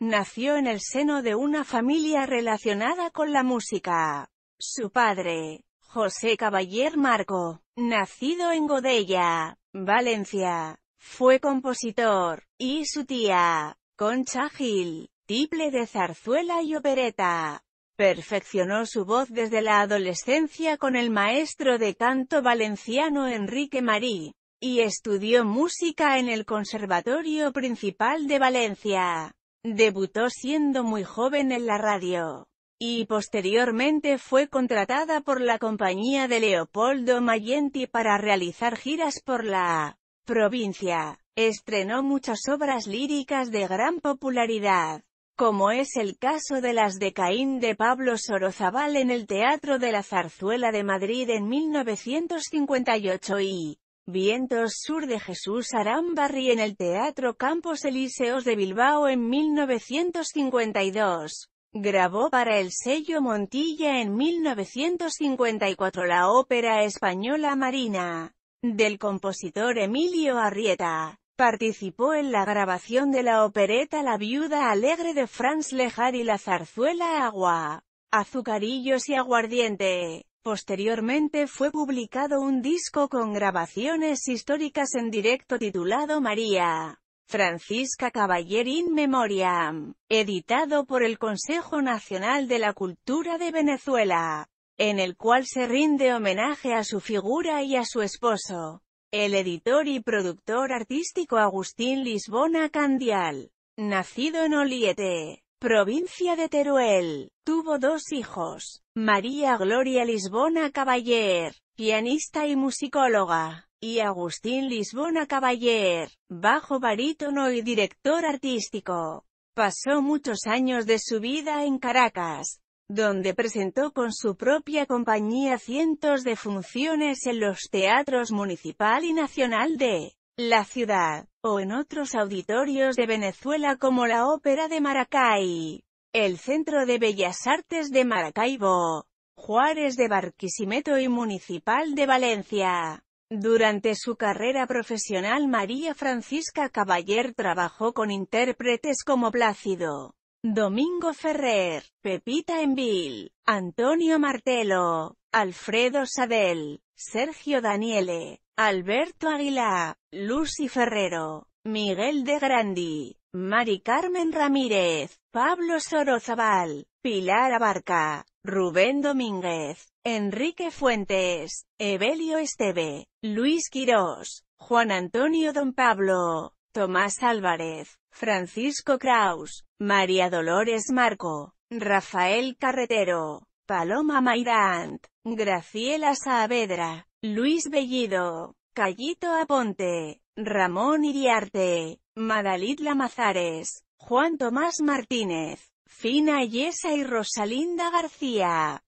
Nació en el seno de una familia relacionada con la música. Su padre, José Caballer Marco, nacido en Godella, Valencia, fue compositor, y su tía, Concha Gil, tiple de zarzuela y opereta. Perfeccionó su voz desde la adolescencia con el maestro de canto valenciano Enrique Marí, y estudió música en el Conservatorio Principal de Valencia. Debutó siendo muy joven en la radio, y posteriormente fue contratada por la compañía de Leopoldo Mayenti para realizar giras por la provincia. Estrenó muchas obras líricas de gran popularidad, como es el caso de las de Caín de Pablo Sorozabal en el Teatro de la Zarzuela de Madrid en 1958 y Vientos Sur de Jesús Arambarri en el Teatro Campos Elíseos de Bilbao en 1952. Grabó para el sello Montilla en 1954 la ópera española Marina, del compositor Emilio Arrieta. Participó en la grabación de la opereta La viuda alegre de Franz Lejar y la zarzuela Agua, Azucarillos y Aguardiente. Posteriormente fue publicado un disco con grabaciones históricas en directo titulado María Francisca Caballer in Memoriam, editado por el Consejo Nacional de la Cultura de Venezuela, en el cual se rinde homenaje a su figura y a su esposo, el editor y productor artístico Agustín Lisbona Candial, nacido en Oliete provincia de Teruel. Tuvo dos hijos, María Gloria Lisbona Caballer, pianista y musicóloga, y Agustín Lisbona Caballer, bajo barítono y director artístico. Pasó muchos años de su vida en Caracas, donde presentó con su propia compañía cientos de funciones en los teatros municipal y nacional de la ciudad en otros auditorios de Venezuela como la Ópera de Maracay, el Centro de Bellas Artes de Maracaibo, Juárez de Barquisimeto y Municipal de Valencia. Durante su carrera profesional María Francisca Caballer trabajó con intérpretes como Plácido, Domingo Ferrer, Pepita Envil, Antonio Martelo, Alfredo Sadel, Sergio Daniele, Alberto Aguilar, Lucy Ferrero, Miguel de Grandi, Mari Carmen Ramírez, Pablo Sorozabal, Pilar Abarca, Rubén Domínguez, Enrique Fuentes, Evelio Esteve, Luis Quirós, Juan Antonio Don Pablo, Tomás Álvarez, Francisco Kraus, María Dolores Marco, Rafael Carretero, Paloma Mairant, Graciela Saavedra. Luis Bellido, Cayito Aponte, Ramón Iriarte, Madalit Lamazares, Juan Tomás Martínez, Fina Yesa y Rosalinda García.